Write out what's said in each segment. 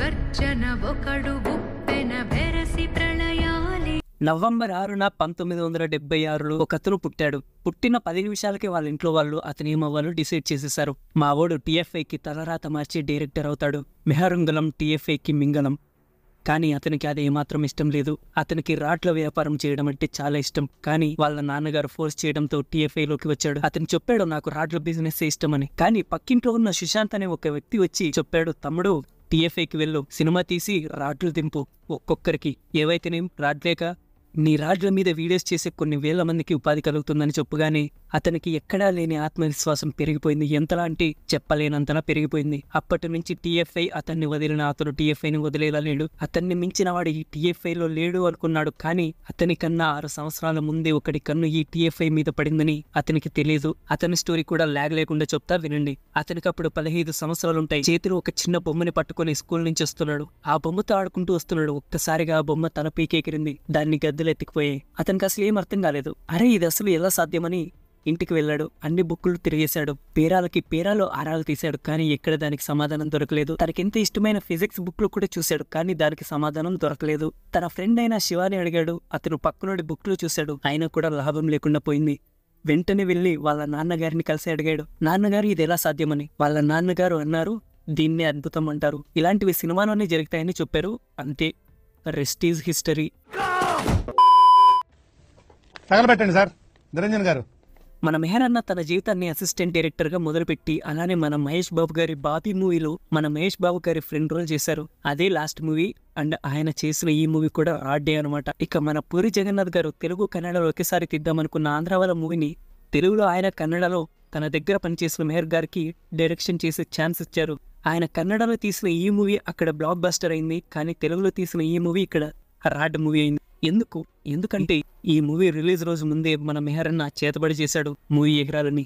గర్జన ఒకడు నవంబర్ ఆరున పంతొమ్మిది వందల డెబ్బై ఆరులో ఒక అతను పుట్టాడు పుట్టిన పది నిమిషాలకే వాళ్ళ ఇంట్లో వాళ్ళు అతని ఏమవ్వాలో డిసైడ్ చేసేశారు మావోడు టీఎఫ్ఐకి తలరాత మార్చి డైరెక్టర్ అవుతాడు మెహరుంగలం టీఎఫ్ఐకి మింగళం కానీ అతనికి అది ఏమాత్రం ఇష్టం లేదు అతనికి రాట్ల వ్యాపారం చేయడం అంటే చాలా ఇష్టం కానీ వాళ్ళ నాన్నగారు ఫోర్స్ చేయడంతో టీఎఫ్ఐలోకి వచ్చాడు అతను చెప్పాడు నాకు రాట్ల బిజినెస్ ఇష్టమని కానీ పక్కింట్లో ఉన్న సుశాంత్ అనే ఒక వ్యక్తి వచ్చి చెప్పాడు తమ్ముడు టీఎఫ్ఏకి వెళ్ళు సినిమా తీసి రాట్లు దింపు ఒక్కొక్కరికి ఏవైతే నేను రాట్లేక నీ రాడ్ల మీద వీడియోస్ చేసే కొన్ని వేల మందికి ఉపాధి కలుగుతుందని చెప్పుగానే అతనికి ఎక్కడా లేని ఆత్మవిశ్వాసం పెరిగిపోయింది ఎంతలా అంటే చెప్పలేనంతలా పెరిగిపోయింది అప్పటి నుంచి టీఎఫ్ఐ అతన్ని వదిలిన అతను టీఎఫ్ఐని వదిలేలా లేడు అతన్ని మించిన వాడు ఈ టీఎఫ్ఐలో లేడు అనుకున్నాడు కానీ అతని కన్నా ఆరు సంవత్సరాల ముందే ఒకటి కన్ను ఈ టీఎఫ్ఐ మీద పడిందని అతనికి తెలియదు అతని స్టోరీ కూడా లాగ్ లేకుండా చెప్తా వినండి అతనికి అప్పుడు పదిహేను ఉంటాయి చేతిలో ఒక చిన్న బొమ్మని పట్టుకుని స్కూల్ నుంచి వస్తున్నాడు ఆ బొమ్మతో ఆడుకుంటూ వస్తున్నాడు ఒక్కసారిగా ఆ బొమ్మ తన పీకేకిరింది దాన్ని గద్దె చేతులు ఎత్తికిపోయాయి అతనికి అసలు ఏం అర్థం కాలేదు అరే ఇది అసలు ఎలా సాధ్యమని ఇంటికి వెళ్ళాడు అన్ని బుక్కులు తిరిగేశాడు పేరాలకి పేరాలు ఆరాలు తీశాడు కానీ ఎక్కడ దానికి సమాధానం దొరకలేదు ఎంత ఇష్టమైన ఫిజిక్స్ బుక్లు కూడా చూశాడు కానీ దానికి సమాధానం దొరకలేదు తన ఫ్రెండ్ అయిన శివాని అడిగాడు అతను పక్కనోడి బుక్లు చూశాడు ఆయన కూడా లాభం లేకుండా పోయింది వెంటనే వెళ్ళి వాళ్ళ నాన్నగారిని కలిసి అడిగాడు నాన్నగారు ఇది ఎలా సాధ్యమని వాళ్ళ నాన్నగారు అన్నారు దీన్నే అద్భుతం అంటారు ఇలాంటివి సినిమాలోనే జరుగుతాయని చెప్పారు అంతే రెస్ట్ ఈజ్ హిస్టరీ తగలబెట్టండి సార్ నిరంజన్ గారు మన మెహర్ అన్న తన జీవితాన్ని అసిస్టెంట్ డైరెక్టర్ గా మొదలుపెట్టి అలానే మన మహేష్ బాబు గారి బాబీ మూవీలో మన మహేష్ బాబు గారి ఫ్రెండ్ రోల్ చేశారు అదే లాస్ట్ మూవీ అండ్ ఆయన చేసిన ఈ మూవీ కూడా ఆడ్ డే అనమాట ఇక మన పూరి జగన్నాథ్ గారు తెలుగు కన్నడలో ఒకేసారి ఆంధ్ర వాళ్ళ మూవీని తెలుగులో ఆయన కన్నడలో తన దగ్గర పనిచేసిన మెహర్ గారికి డైరెక్షన్ చేసే ఛాన్స్ ఇచ్చారు ఆయన కన్నడలో తీసిన ఈ మూవీ అక్కడ బ్లాక్ బస్టర్ అయింది కానీ తెలుగులో తీసిన ఈ మూవీ ఇక్కడ రాడ్ మూవీ అయింది ఎందుకు ఎందుకంటే ఈ మూవీ రిలీజ్ రోజు ముందే మన మెహరన్న చేతబడి చేశాడు మూవీ ఎగరాలని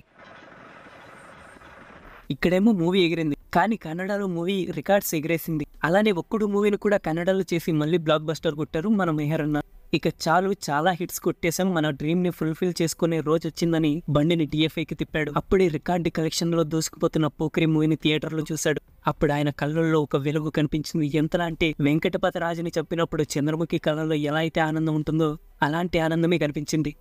ఇక్కడేమో మూవీ ఎగిరింది కానీ కన్నడలో మూవీ రికార్డ్స్ ఎగిరేసింది అలానే ఒక్కడు మూవీని కూడా కన్నడలో చేసి మళ్ళీ బ్లాక్ బస్టర్ కొట్టారు మన మెహరన్న ఇక చాలు చాలా హిట్స్ కొట్టేశాం మన డ్రీమ్ ని ఫుల్ఫిల్ చేసుకునే రోజు వచ్చిందని బండిని డిఎఫ్ఐకి తిప్పాడు అప్పుడే రికార్డు కలెక్షన్ లో దూసుకుపోతున్న పోకరి మూవీని థియేటర్ లో చూశాడు అప్పుడు ఆయన కళ్ళల్లో ఒక వెలుగు కనిపించింది ఎంతలా అంటే వెంకటపతి రాజుని చెప్పినప్పుడు చంద్రముఖి కళ్ళలో ఎలా అయితే ఆనందం ఉంటుందో అలాంటి ఆనందమే కనిపించింది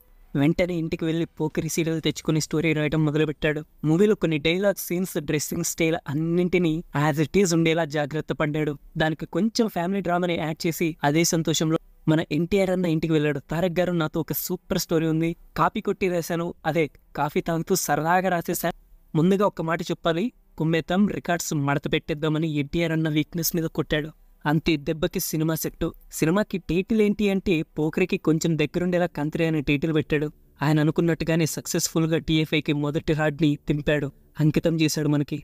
వెంటనే ఇంటికి వెళ్ళి పోకరి సీరియల్ తెచ్చుకుని స్టోరీ రాయడం మొదలుపెట్టాడు మూవీలో కొన్ని డైలాగ్ సీన్స్ డ్రెస్సింగ్ స్టైల్ అన్నింటినీ యాజ్ ఇట్ ఈజ్ ఉండేలా జాగ్రత్త పడ్డాడు దానికి కొంచెం ఫ్యామిలీ డ్రామాని యాడ్ చేసి అదే సంతోషంలో మన ఎన్టీఆర్ అన్న ఇంటికి వెళ్ళాడు తారక్ గారు నాతో ఒక సూపర్ స్టోరీ ఉంది కాపీ కొట్టి రాశాను అదే కాఫీ తాగుతూ సరదాగా రాసేశాను ముందుగా ఒక మాట చెప్పాలి కుమ్మేతం రికార్డ్స్ మడత పెట్టేద్దామని ఎన్టీఆర్ అన్న వీక్నెస్ మీద కొట్టాడు అంతే దెబ్బకి సినిమా సెట్ సినిమాకి టైటిల్ ఏంటి అంటే పోకరికి కొంచెం దగ్గరుండేలా కంత్రి అనే టైటిల్ పెట్టాడు ఆయన అనుకున్నట్టుగానే సక్సెస్ఫుల్గా టీఎఫ్ఐకి మొదటి రాడ్ని దింపాడు అంకితం చేశాడు మనకి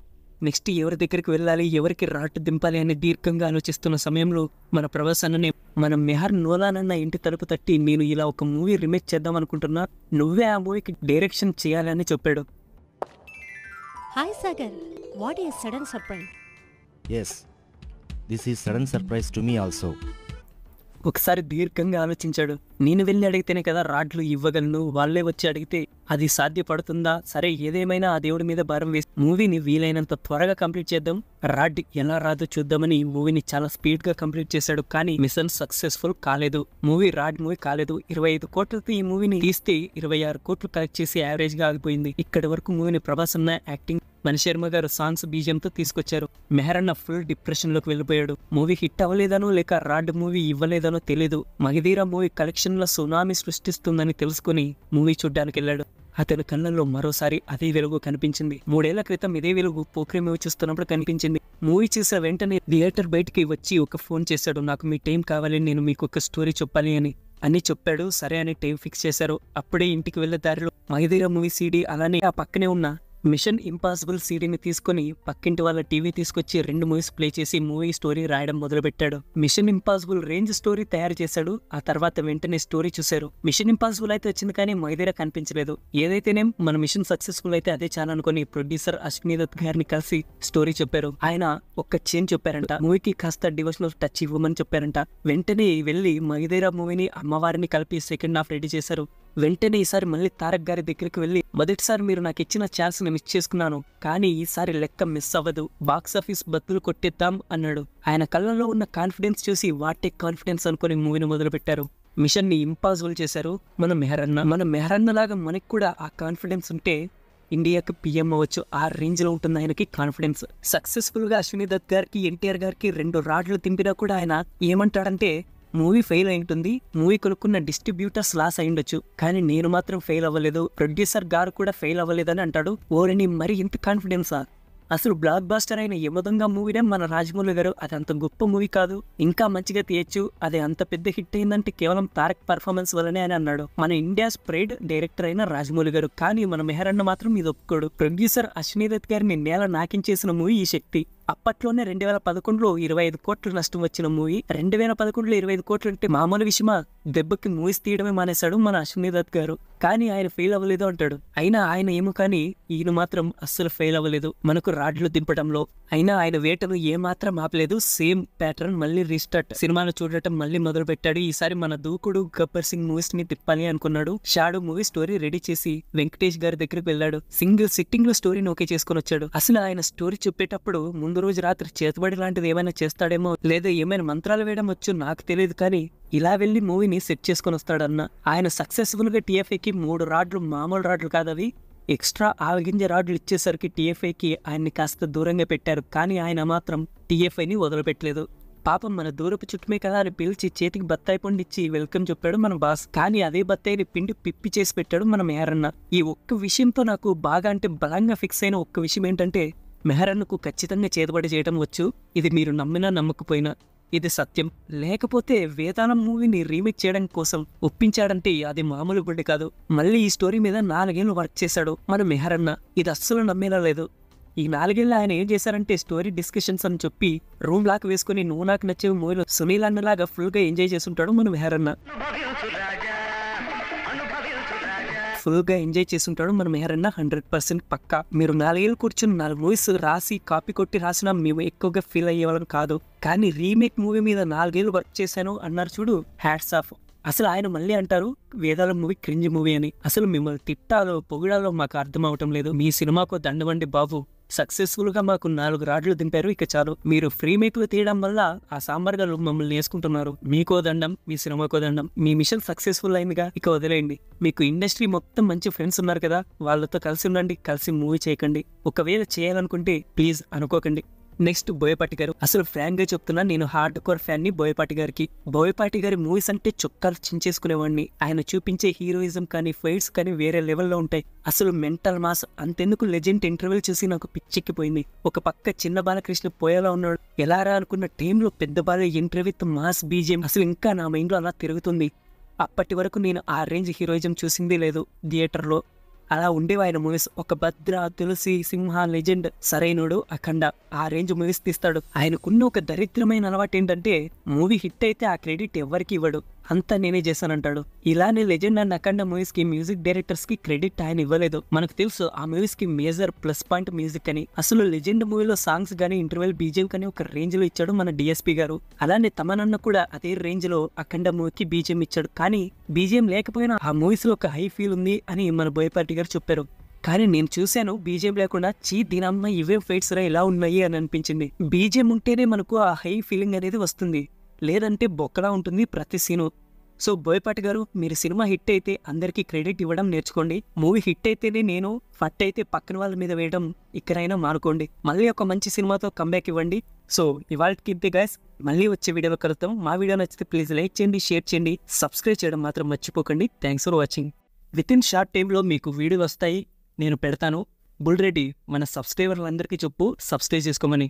నెక్స్ట్ ఎవరి దగ్గరికి వెళ్ళాలి ఎవరికి రాట్ దింపాలి అని దీర్ఘంగా ఆలోచిస్తున్న సమయంలో మన ప్రవాసాన్ని మనం మెహర్ నోలాన్ అన్న ఇంటి తలుపు తట్టి నేను ఇలా ఒక మూవీ రిమేక్ చేద్దాం అనుకుంటున్నా నువ్వే ఆ మూవీకి డైరెక్షన్ చేయాలని చెప్పాడు hi Sagar what is sudden surprise yes this is sudden surprise to me also ఒకసారి దీర్ఘంగా ఆలోచించాడు నేను వెళ్ళి అడిగితేనే కదా రాడ్లు ఇవ్వగలను వాళ్ళే వచ్చి అడిగితే అది సాధ్యపడుతుందా సరే ఏదేమైనా ఆ దేవుడి మీద భారం వేసి మూవీని వీలైనంత త్వరగా కంప్లీట్ చేద్దాం రాడ్ ఎలా రాదో చూద్దామని మూవీని చాలా స్పీడ్ గా కంప్లీట్ చేశాడు కానీ మిషన్ సక్సెస్ఫుల్ కాలేదు మూవీ రాడ్ మూవీ కాలేదు ఇరవై ఐదు కోట్లతో ఈ మూవీని తీస్తే ఇరవై ఆరు కోట్లు కలెక్ట్ చేసి యావరేజ్ గా ఆగిపోయింది ఇక్కడి వరకు మూవీని ప్రభాస్ ఉన్న యాక్టింగ్ మన శర్మ గారు సాంగ్స్ బీజంతో తీసుకొచ్చారు మెహరన్న ఫుల్ డిప్రెషన్లోకి వెళ్ళిపోయాడు మూవీ హిట్ అవ్వలేదనో లేక రాడ్ మూవీ ఇవ్వలేదనో తెలియదు మగధీర మూవీ లో సునామీ సృష్టిస్తుందని తెలుసుకుని మూవీ చూడ్డానికి వెళ్ళాడు అతని కళ్ళల్లో మరోసారి అదే వెలుగు కనిపించింది మూడేళ్ల క్రితం ఇదే వెలుగు పోక్రి మూవీ చూస్తున్నప్పుడు కనిపించింది మూవీ చూసిన వెంటనే థియేటర్ బయటికి వచ్చి ఒక ఫోన్ చేశాడు నాకు మీ టైం కావాలి నేను మీకు ఒక స్టోరీ చెప్పాలి అని అని చెప్పాడు సరే అని టైం ఫిక్స్ చేశారు అప్పుడే ఇంటికి వెళ్ళే దారిలో మగధీర మూవీ సీడీ అలానే ఆ పక్కనే ఉన్న మిషన్ ఇంపాసిబుల్ సీడీని తీసుకుని పక్కింటి వాళ్ళ టీవీ తీసుకొచ్చి రెండు మూవీస్ ప్లే చేసి మూవీ స్టోరీ రాయడం మొదలుపెట్టాడు మిషన్ ఇంపాసిబుల్ రేంజ్ స్టోరీ తయారు చేశాడు ఆ తర్వాత వెంటనే స్టోరీ చూశారు మిషన్ ఇంపాసిబుల్ అయితే వచ్చింది కానీ మొయిదీరా కనిపించలేదు ఏదైతేనే మన మిషన్ సక్సెస్ఫుల్ అయితే అదే చాలా అనుకుని ప్రొడ్యూసర్ అశ్విని దత్ గారిని కలిసి స్టోరీ చెప్పారు ఆయన ఒక్క చేంజ్ చెప్పారంట మూవీకి కాస్త డివోషనల్ టచ్ ఇవ్వమని చెప్పారంట వెంటనే వెళ్ళి మైదేరా మూవీని అమ్మవారిని కలిపి సెకండ్ హాఫ్ రెడీ చేశారు వెంటనే ఈసారి మళ్ళీ తారక్ గారి దగ్గరికి వెళ్ళి మొదటిసారి మీరు నాకు ఇచ్చిన ఛాన్స్ ని మిస్ చేసుకున్నాను కానీ ఈసారి లెక్క మిస్ అవ్వదు బాక్సాఫీస్ బతులు కొట్టేద్దాం అన్నాడు ఆయన కళ్ళలో ఉన్న కాన్ఫిడెన్స్ చూసి వాటే కాన్ఫిడెన్స్ అనుకుని మూవీని మొదలుపెట్టారు మిషన్ ని ఇంపాసిబుల్ చేశారు మన మెహరన్న మన మెహరన్న లాగా మనకి కూడా ఆ కాన్ఫిడెన్స్ ఉంటే ఇండియాకి పిఎం అవ్వచ్చు ఆ రేంజ్ లో ఉంటుంది ఆయనకి కాన్ఫిడెన్స్ సక్సెస్ఫుల్ గా అశ్విని దత్ గారికి ఎన్టీఆర్ గారికి రెండు రాడ్లు తింపినా కూడా ఆయన ఏమంటాడంటే మూవీ ఫెయిల్ అయి ఉంటుంది మూవీ కొనుక్కున్న డిస్ట్రిబ్యూటర్స్ లాస్ అయి ఉండొచ్చు కానీ నేను మాత్రం ఫెయిల్ అవ్వలేదు ప్రొడ్యూసర్ గారు కూడా ఫెయిల్ అవ్వలేదని అంటాడు ఓరిని మరి ఇంత కాన్ఫిడెన్సా అసలు బ్లాక్ బాస్టర్ అయిన యమదొంగ మూవీనే మన రాజమౌళి గారు అది అంత గొప్ప మూవీ కాదు ఇంకా మంచిగా తీయచ్చు అది అంత పెద్ద హిట్ అయిందంటే కేవలం తారక్ పర్ఫార్మెన్స్ వల్లనే అని అన్నాడు మన ఇండియా స్ప్రైడ్ డైరెక్టర్ అయిన రాజమౌళి గారు కానీ మన మెహరన్న మాత్రం ఇది ఒప్పుకోడు ప్రొడ్యూసర్ అశ్వనీ దత్ గారిని నేల నాకించేసిన మూవీ ఈ శక్తి అప్పట్లోనే రెండు వేల పదకొండులో ఇరవై ఐదు కోట్లు నష్టం వచ్చిన మూవీ రెండు వేల పదకొండులో ఇరవై ఐదు కోట్లు అంటే మామూలు విషయమా దెబ్బకి మూవీస్ తీయడమే మానేశాడు మన అశ్విని దత్ గారు కానీ ఆయన ఫెయిల్ అవ్వలేదు అంటాడు అయినా ఆయన ఏమో కానీ ఈయన మాత్రం అస్సలు ఫెయిల్ అవ్వలేదు మనకు రాడ్లు దింపడంలో అయినా ఆయన వేటను ఏమాత్రం ఆపలేదు సేమ్ ప్యాటర్న్ మళ్ళీ రీస్టార్ట్ సినిమాను చూడటం మళ్ళీ మొదలు పెట్టాడు ఈసారి మన దూకుడు గబ్బర్ సింగ్ మూవీస్ ని తిప్పాలి అనుకున్నాడు షాడు మూవీ స్టోరీ రెడీ చేసి వెంకటేష్ గారి దగ్గరికి వెళ్ళాడు సింగిల్ సిట్టింగ్ లో స్టోరీని ఓకే చేసుకుని వచ్చాడు అసలు ఆయన స్టోరీ చెప్పేటప్పుడు ముందు ముందు రోజు రాత్రి చేతబడి లాంటిది ఏమైనా చేస్తాడేమో లేదా ఏమైనా మంత్రాలు వేయడం వచ్చు నాకు తెలియదు కానీ ఇలా వెళ్ళి మూవీని సెట్ చేసుకొని వస్తాడన్న ఆయన సక్సెస్ఫుల్గా టీఎఫ్ఐకి మూడు రాడ్లు మామూలు రాడ్లు కాదు అవి ఎక్స్ట్రా ఆవగింజ రాడ్లు ఇచ్చేసరికి టీఎఫ్ఐకి ఆయన్ని కాస్త దూరంగా పెట్టారు కానీ ఆయన మాత్రం టీఎఫ్ఐని వదిలిపెట్టలేదు పాపం మన దూరపు చుట్టుమే కదా అని పిలిచి చేతికి బత్తాయి పండు ఇచ్చి వెల్కమ్ చెప్పాడు మన బాస్ కానీ అదే బత్తాయిని పిండి పిప్పి చేసి పెట్టాడు మనం ఏరన్న ఈ ఒక్క విషయంతో నాకు బాగా అంటే బలంగా ఫిక్స్ అయిన ఒక్క విషయం ఏంటంటే మెహరన్కు ఖచ్చితంగా చేతబడి చేయడం వచ్చు ఇది మీరు నమ్మినా నమ్మకపోయినా ఇది సత్యం లేకపోతే వేదానం మూవీని రీమేక్ చేయడం కోసం ఒప్పించాడంటే అది మామూలు గుడ్డి కాదు మళ్ళీ ఈ స్టోరీ మీద నాలుగేళ్లు వర్క్ చేశాడు మన మెహరన్న ఇది అస్సలు నమ్మేలా లేదు ఈ నాలుగేళ్ళు ఆయన ఏం చేశారంటే స్టోరీ డిస్కషన్స్ అని చెప్పి రూమ్ లాక్ వేసుకుని నువ్వు నాకు నచ్చే మూవీలో సునీల్ అన్నలాగా ఫుల్గా ఎంజాయ్ చేస్తుంటాడు మన మెహరన్న ఫుల్గా ఎంజాయ్ చేసి ఉంటాడు మనం ఎవరైనా హండ్రెడ్ పర్సెంట్ పక్క మీరు నాలుగేళ్ళు కూర్చుని నాలుగు మూవీస్ రాసి కాపీ కొట్టి రాసినా మేము ఎక్కువగా ఫీల్ అయ్యేవాళ్ళం కాదు కానీ రీమేక్ మూవీ మీద నాలుగేళ్ళు వర్క్ చేశాను అన్నారు చూడు హ్యాట్స్ ఆఫ్ అసలు ఆయన మళ్ళీ అంటారు వేదాల మూవీ క్రింజ్ మూవీ అని అసలు మిమ్మల్ని తిట్టాలో పొగిడాలో మాకు అర్థం అవటం లేదు మీ సినిమాకు దండవండి బాబు సక్సెస్ఫుల్గా మాకు నాలుగు రాడ్లు దింపారు ఇక చాలు మీరు ఫ్రీ మేకులు తీయడం వల్ల ఆ సాంబార్ గారు మమ్మల్ని వేసుకుంటున్నారు మీకో దండం మీ సినిమాకో దండం మీ మిషన్ సక్సెస్ఫుల్ అయిందిగా ఇక వదిలేయండి మీకు ఇండస్ట్రీ మొత్తం మంచి ఫ్రెండ్స్ ఉన్నారు కదా వాళ్ళతో కలిసి ఉండండి కలిసి మూవీ చేయకండి ఒకవేళ చేయాలనుకుంటే ప్లీజ్ అనుకోకండి నెక్స్ట్ బోయపాటి గారు అసలు ఫ్యాన్ గా చెప్తున్నా నేను హార్డ్ కోర్ ఫ్యాన్ ని బోయపాటి గారికి బోయపాటి గారి మూవీస్ అంటే చుక్కలు చించేసుకునేవాడిని ఆయన చూపించే హీరోయిజం కానీ ఫైట్స్ కానీ వేరే లెవెల్లో ఉంటాయి అసలు మెంటల్ మాస్ అంతెందుకు లెజెండ్ ఇంటర్వ్యూలు చూసి నాకు పిచ్చెక్కిపోయింది ఒక పక్క చిన్న బాలకృష్ణ పోయేలా ఉన్నాడు ఎలా రా అనుకున్న టైంలో పెద్ద బాల ఇంటర్వ్యూ విత్ మాస్ బీజేం అసలు ఇంకా నా లో అలా తిరుగుతుంది అప్పటి వరకు నేను ఆ రేంజ్ హీరోయిజం చూసింది లేదు థియేటర్లో అలా ఉండేవి ఆయన మూవీస్ ఒక భద్ర తులసి సింహ లెజెండ్ సరైనడు అఖండ ఆ రేంజ్ మూవీస్ తీస్తాడు ఆయనకున్న ఒక దరిద్రమైన అలవాటు ఏంటంటే మూవీ హిట్ అయితే ఆ క్రెడిట్ ఎవరికి ఇవ్వడు అంతా నేనే చేశానంటాడు ఇలానే లెజెండ్ అండ్ అఖండ మూవీస్ కి మ్యూజిక్ డైరెక్టర్స్ కి క్రెడిట్ ఆయన ఇవ్వలేదు మనకు తెలుసు ఆ మూవీస్ కి మేజర్ ప్లస్ పాయింట్ మ్యూజిక్ అని అసలు లెజెండ్ మూవీలో సాంగ్స్ గానీ ఇంటర్వెల్ బీజిఎం కానీ ఒక రేంజ్ లో ఇచ్చాడు మన డిఎస్పి గారు అలానే తమనన్న కూడా అదే రేంజ్ లో అఖండ మూవీకి బీజిఎం ఇచ్చాడు కానీ బీజిఎం లేకపోయినా ఆ మూవీస్ లో ఒక హై ఫీల్ ఉంది అని మన బోయపాటి గారు చెప్పారు కానీ నేను చూశాను బీజేం లేకుండా చీ దీనమ్మ ఇవే ఫైట్స్ రా ఎలా ఉన్నాయి అని అనిపించింది బీజేం ఉంటేనే మనకు ఆ హై ఫీలింగ్ అనేది వస్తుంది లేదంటే బొక్కలా ఉంటుంది ప్రతి సీను సో బోయపాటి గారు మీరు సినిమా హిట్ అయితే అందరికీ క్రెడిట్ ఇవ్వడం నేర్చుకోండి మూవీ హిట్ అయితేనే నేను ఫట్ అయితే పక్కన వాళ్ళ మీద వేయడం ఇక్కడైనా మానుకోండి మళ్ళీ ఒక మంచి సినిమాతో కంబ్యాక్ ఇవ్వండి సో ఇవాళకి ఇంతే గాయస్ మళ్ళీ వచ్చే వీడియోలో కలుద్దాం మా వీడియో నచ్చితే ప్లీజ్ లైక్ చేయండి షేర్ చేయండి సబ్స్క్రైబ్ చేయడం మాత్రం మర్చిపోకండి thanks for watching with in short టైంలో మీకు వీడియోలు వస్తాయి నేను పెడతాను బుల్ రెడ్డి మన సబ్స్క్రైబర్లందరికీ చెప్పు సబ్స్క్రైబ్ చేసుకోమని